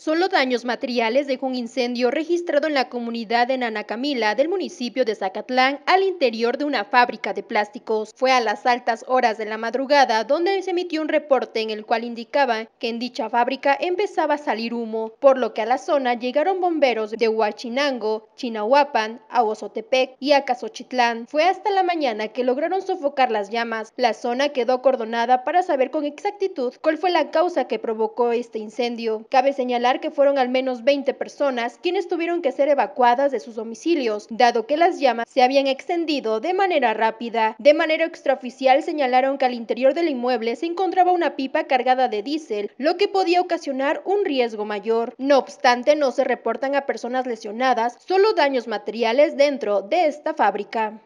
Solo daños materiales de un incendio registrado en la comunidad de Nanacamila del municipio de Zacatlán al interior de una fábrica de plásticos. Fue a las altas horas de la madrugada donde se emitió un reporte en el cual indicaba que en dicha fábrica empezaba a salir humo, por lo que a la zona llegaron bomberos de Huachinango, Chinahuapan, Aguazotepec y Acasochitlán. Fue hasta la mañana que lograron sofocar las llamas. La zona quedó cordonada para saber con exactitud cuál fue la causa que provocó este incendio. Cabe señalar que fueron al menos 20 personas quienes tuvieron que ser evacuadas de sus domicilios, dado que las llamas se habían extendido de manera rápida. De manera extraoficial señalaron que al interior del inmueble se encontraba una pipa cargada de diésel, lo que podía ocasionar un riesgo mayor. No obstante, no se reportan a personas lesionadas, solo daños materiales dentro de esta fábrica.